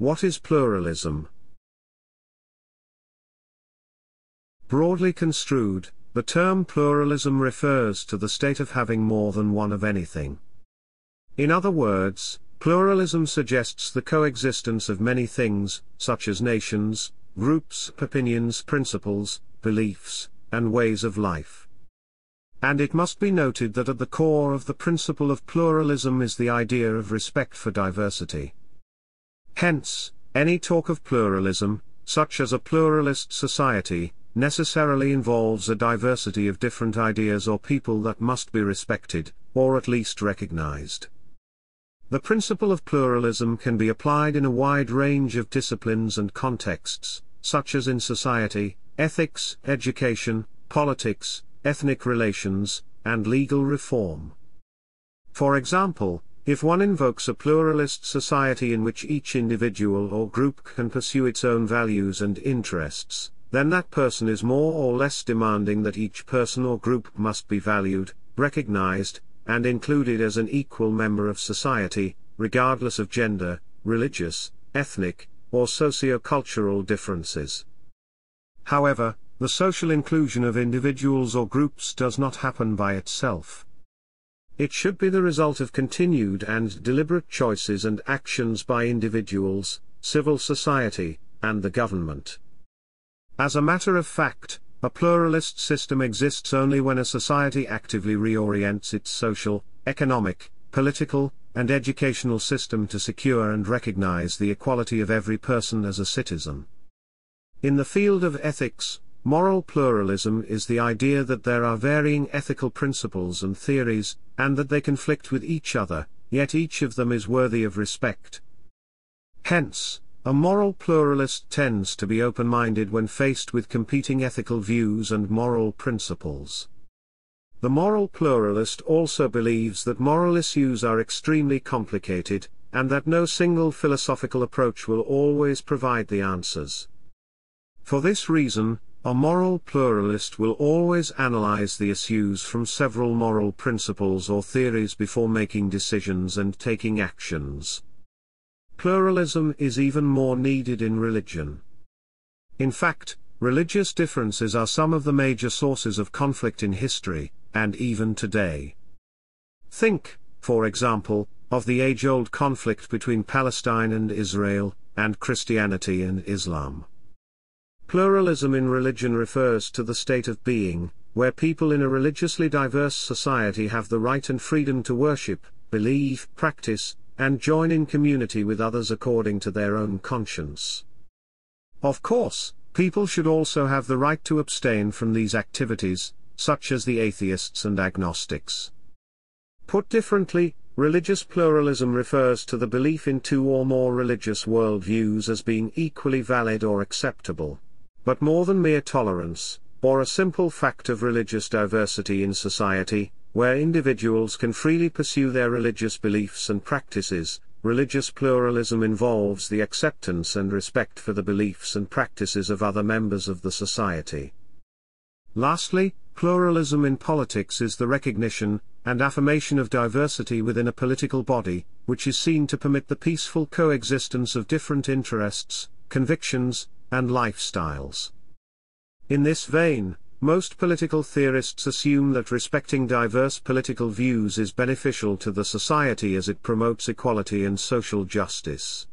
What is pluralism? Broadly construed, the term pluralism refers to the state of having more than one of anything. In other words, pluralism suggests the coexistence of many things, such as nations, groups, opinions, principles, beliefs, and ways of life. And it must be noted that at the core of the principle of pluralism is the idea of respect for diversity. Hence, any talk of pluralism, such as a pluralist society, necessarily involves a diversity of different ideas or people that must be respected, or at least recognized. The principle of pluralism can be applied in a wide range of disciplines and contexts, such as in society, ethics, education, politics, ethnic relations, and legal reform. For example, if one invokes a pluralist society in which each individual or group can pursue its own values and interests, then that person is more or less demanding that each person or group must be valued, recognized, and included as an equal member of society, regardless of gender, religious, ethnic, or socio-cultural differences. However, the social inclusion of individuals or groups does not happen by itself. It should be the result of continued and deliberate choices and actions by individuals, civil society, and the government. As a matter of fact, a pluralist system exists only when a society actively reorients its social, economic, political, and educational system to secure and recognize the equality of every person as a citizen. In the field of ethics, Moral pluralism is the idea that there are varying ethical principles and theories, and that they conflict with each other, yet each of them is worthy of respect. Hence, a moral pluralist tends to be open minded when faced with competing ethical views and moral principles. The moral pluralist also believes that moral issues are extremely complicated, and that no single philosophical approach will always provide the answers. For this reason, a moral pluralist will always analyze the issues from several moral principles or theories before making decisions and taking actions. Pluralism is even more needed in religion. In fact, religious differences are some of the major sources of conflict in history, and even today. Think, for example, of the age-old conflict between Palestine and Israel, and Christianity and Islam. Pluralism in religion refers to the state of being, where people in a religiously diverse society have the right and freedom to worship, believe, practice, and join in community with others according to their own conscience. Of course, people should also have the right to abstain from these activities, such as the atheists and agnostics. Put differently, religious pluralism refers to the belief in two or more religious worldviews as being equally valid or acceptable. But more than mere tolerance, or a simple fact of religious diversity in society, where individuals can freely pursue their religious beliefs and practices, religious pluralism involves the acceptance and respect for the beliefs and practices of other members of the society. Lastly, pluralism in politics is the recognition and affirmation of diversity within a political body, which is seen to permit the peaceful coexistence of different interests, convictions, and lifestyles. In this vein, most political theorists assume that respecting diverse political views is beneficial to the society as it promotes equality and social justice.